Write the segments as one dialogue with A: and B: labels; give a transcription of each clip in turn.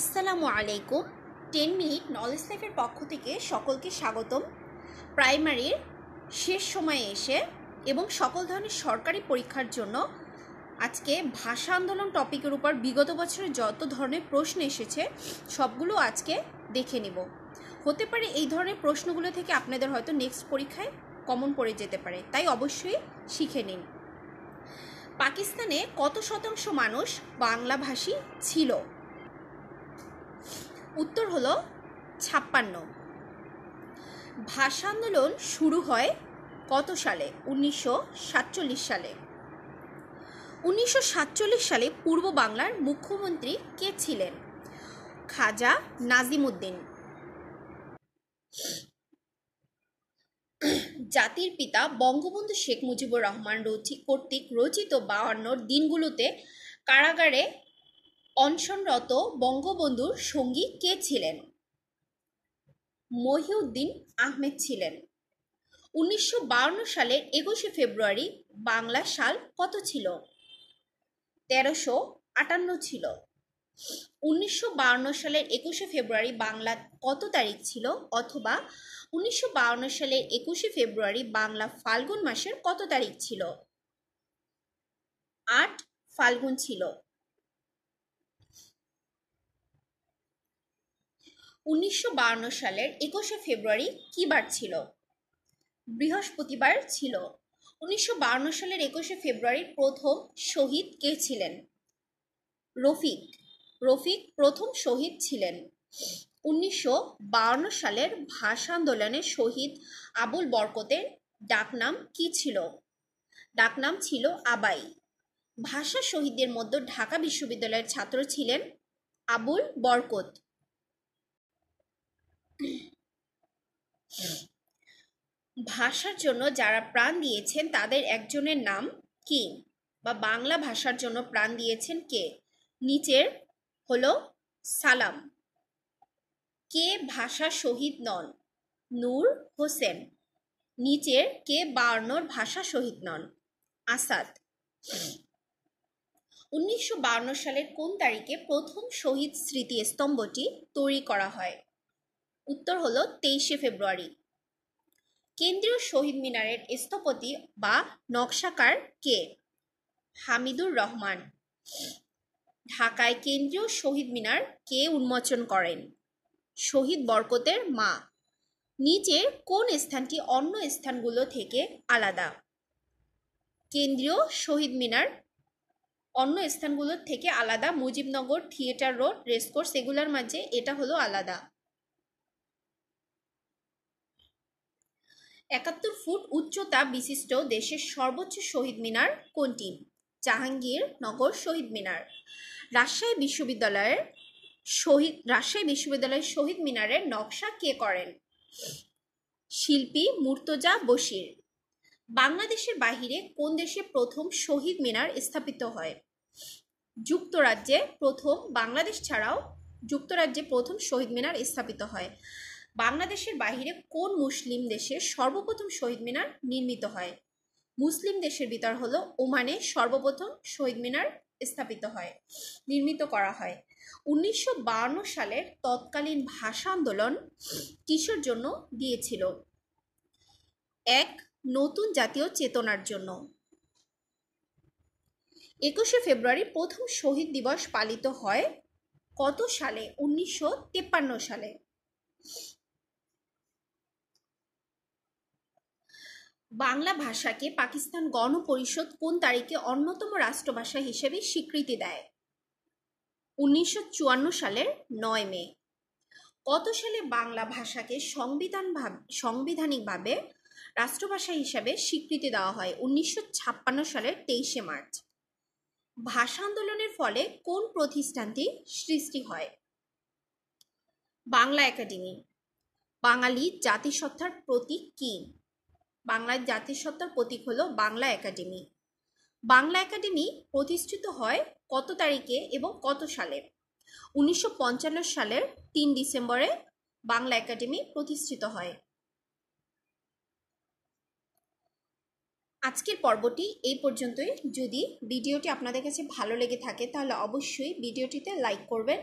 A: আসসালামু আলাইকুম ten minute knowledge লাইফের পক্ষ থেকে সকলকে স্বাগতম প্রাইমারির শেষ সময়ে এসে এবং সকল ধরনের সরকারি পরীক্ষার জন্য আজকে ভাষা আন্দোলন টপিকের উপর বিগত বছরে যত ধরনের প্রশ্ন এসেছে সবগুলো আজকে দেখে নেব হতে পারে এই ধরনের প্রশ্নগুলো থেকে আপনাদের হয়তো নেক্সট পরীক্ষায় কমন পড়ে যেতে পারে তাই অবশ্যই শিখে নিন পাকিস্তানে কত শতাংশ মানুষ বাংলাভাষী ছিল উত্তর হল ছাপ্পান্ন ভাষা আন্দোলন শুরু হয় কত সালে উনিশশো সালে উনিশশো সালে পূর্ব বাংলার মুখ্যমন্ত্রী কে ছিলেন খাজা নাজিমুদ্দিন জাতির পিতা বঙ্গবন্ধু শেখ মুজিবুর রহমান রচি কর্তৃক রচিত বাহান্নর দিনগুলোতে কারাগারে অনশনরত বঙ্গবন্ধুর সঙ্গী কে ছিলেন মহিউদ্দিন আহমেদ ছিলেন উনিশশো সালের একুশে ফেব্রুয়ারি বাংলা সাল কত ছিল তেরোশো আটান্ন ছিল উনিশশো সালের একুশে ফেব্রুয়ারি বাংলা কত তারিখ ছিল অথবা উনিশশো সালের একুশে ফেব্রুয়ারি বাংলা ফাল্গুন মাসের কত তারিখ ছিল আট ফাল্গুন ছিল উনিশশো সালের একুশে ফেব্রুয়ারি কী বার ছিল বৃহস্পতিবার ছিল উনিশশো সালের একুশে ফেব্রুয়ারির প্রথম শহীদ কে ছিলেন রফিক রফিক প্রথম শহীদ ছিলেন উনিশশো সালের ভাষা আন্দোলনে শহীদ আবুল বরকতের ডাকনাম কি ছিল ডাকনাম ছিল আবাই ভাষা শহীদদের মধ্যে ঢাকা বিশ্ববিদ্যালয়ের ছাত্র ছিলেন আবুল বরকত ভাষার জন্য যারা প্রাণ দিয়েছেন তাদের একজনের নাম কি বা বাংলা ভাষার জন্য প্রাণ দিয়েছেন কে নিচের হলো সালাম কে ভাষা শহীদ নন নূর হোসেন নিচের কে বার্নর ভাষা শহীদ নন আসাদ উনিশশো সালের কোন তারিখে প্রথম শহীদ স্মৃতি স্তম্ভটি তৈরি করা হয় উত্তর হলো তেইশে ফেব্রুয়ারি কেন্দ্রীয় শহীদ মিনারের স্থপতি বা নকশাকার কে হামিদুর রহমান ঢাকায় কেন্দ্রীয় শহীদ মিনার কে উন্মোচন করেন শহীদ বরকতের মা নিচের কোন স্থানটি অন্য স্থানগুলো থেকে আলাদা কেন্দ্রীয় শহীদ মিনার অন্য স্থানগুলোর থেকে আলাদা মুজিবনগর থিয়েটার রোড রেসকোর্স এগুলোর মাঝে এটা হলো আলাদা একাত্তর ফুট উচ্চতা বিশিষ্ট দেশের সর্বোচ্চ শহীদ মিনার কোনটি জাহাঙ্গীর নগর শহীদ মিনার রাজশাহী বিশ্ববিদ্যালয়ের শহীদ রাজশাহী বিশ্ববিদ্যালয়ের শহীদ মিনারের নকশা কে করেন শিল্পী মুর্তজা বশির বাংলাদেশের বাহিরে কোন দেশে প্রথম শহীদ মিনার স্থাপিত হয় যুক্তরাজ্যে প্রথম বাংলাদেশ ছাড়াও যুক্তরাজ্যে প্রথম শহীদ মিনার স্থাপিত হয় বাংলাদেশের বাহিরে কোন মুসলিম দেশে সর্বপ্রথম শহীদ মিনার নির্মিত হয় মুসলিম দেশের ভিতর হলো ওমানে সর্বপ্রথম শহীদ মিনার স্থাপিত হয় নির্মিত করা হয় উনিশশো সালের তৎকালীন ভাষা আন্দোলন কিসের জন্য দিয়েছিল এক নতুন জাতীয় চেতনার জন্য একুশে ফেব্রুয়ারি প্রথম শহীদ দিবস পালিত হয় কত সালে উনিশশো সালে বাংলা ভাষাকে পাকিস্তান গণপরিষদ কোন তারিখে অন্যতম রাষ্ট্রভাষা হিসেবে স্বীকৃতি দেয় উনিশশো সালের নয় মে কত সালে বাংলা ভাষাকে সংবিধান সংবিধানিকভাবে রাষ্ট্রভাষা হিসাবে স্বীকৃতি দেওয়া হয় উনিশশো সালের তেইশে মার্চ ভাষা আন্দোলনের ফলে কোন প্রতিষ্ঠানটি সৃষ্টি হয় বাংলা একাডেমি বাঙালি জাতিসত্তার প্রতীক কী বাংলার জাতিসত্তার প্রতীক হলো বাংলা একাডেমি বাংলা একাডেমি প্রতিষ্ঠিত হয় কত তারিখে এবং কত সালে উনিশশো সালের তিন ডিসেম্বরে বাংলা একাডেমি প্রতিষ্ঠিত হয় আজকের পর্বটি এই পর্যন্তই যদি ভিডিওটি আপনাদের কাছে ভালো লেগে থাকে তাহলে অবশ্যই ভিডিওটিতে লাইক করবেন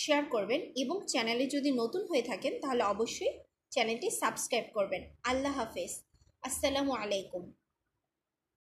A: শেয়ার করবেন এবং চ্যানেলে যদি নতুন হয়ে থাকেন তাহলে অবশ্যই চ্যানেলটি সাবস্ক্রাইব করবেন আল্লাহ হাফেজ السلام عليكم